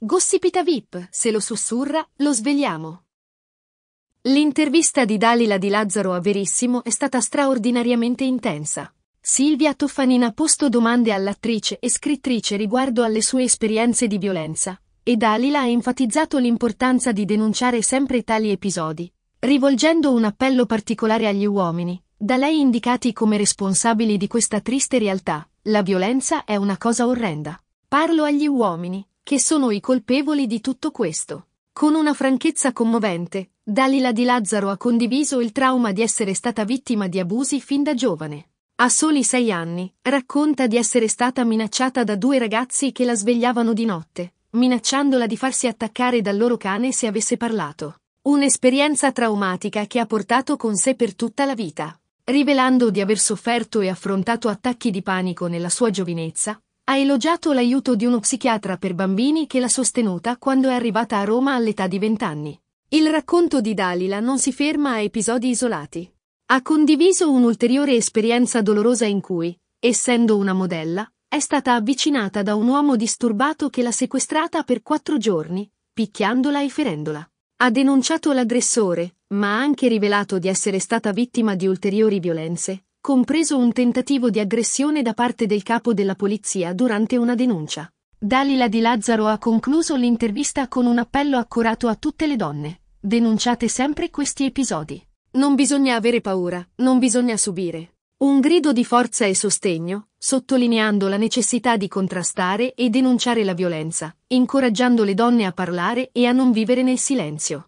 Gossipita VIP, se lo sussurra, lo svegliamo. L'intervista di Dalila di Lazzaro a Verissimo è stata straordinariamente intensa. Silvia Toffanin ha posto domande all'attrice e scrittrice riguardo alle sue esperienze di violenza, e Dalila ha enfatizzato l'importanza di denunciare sempre tali episodi, rivolgendo un appello particolare agli uomini, da lei indicati come responsabili di questa triste realtà. La violenza è una cosa orrenda. Parlo agli uomini, che sono i colpevoli di tutto questo. Con una franchezza commovente, Dalila Di Lazzaro ha condiviso il trauma di essere stata vittima di abusi fin da giovane. A soli sei anni, racconta di essere stata minacciata da due ragazzi che la svegliavano di notte, minacciandola di farsi attaccare dal loro cane se avesse parlato. Un'esperienza traumatica che ha portato con sé per tutta la vita. Rivelando di aver sofferto e affrontato attacchi di panico nella sua giovinezza, ha elogiato l'aiuto di uno psichiatra per bambini che l'ha sostenuta quando è arrivata a Roma all'età di vent'anni. Il racconto di Dalila non si ferma a episodi isolati. Ha condiviso un'ulteriore esperienza dolorosa in cui, essendo una modella, è stata avvicinata da un uomo disturbato che l'ha sequestrata per quattro giorni, picchiandola e ferendola. Ha denunciato l'aggressore, ma ha anche rivelato di essere stata vittima di ulteriori violenze, compreso un tentativo di aggressione da parte del capo della polizia durante una denuncia. Dalila Di Lazzaro ha concluso l'intervista con un appello accurato a tutte le donne. Denunciate sempre questi episodi. Non bisogna avere paura, non bisogna subire. Un grido di forza e sostegno, sottolineando la necessità di contrastare e denunciare la violenza, incoraggiando le donne a parlare e a non vivere nel silenzio.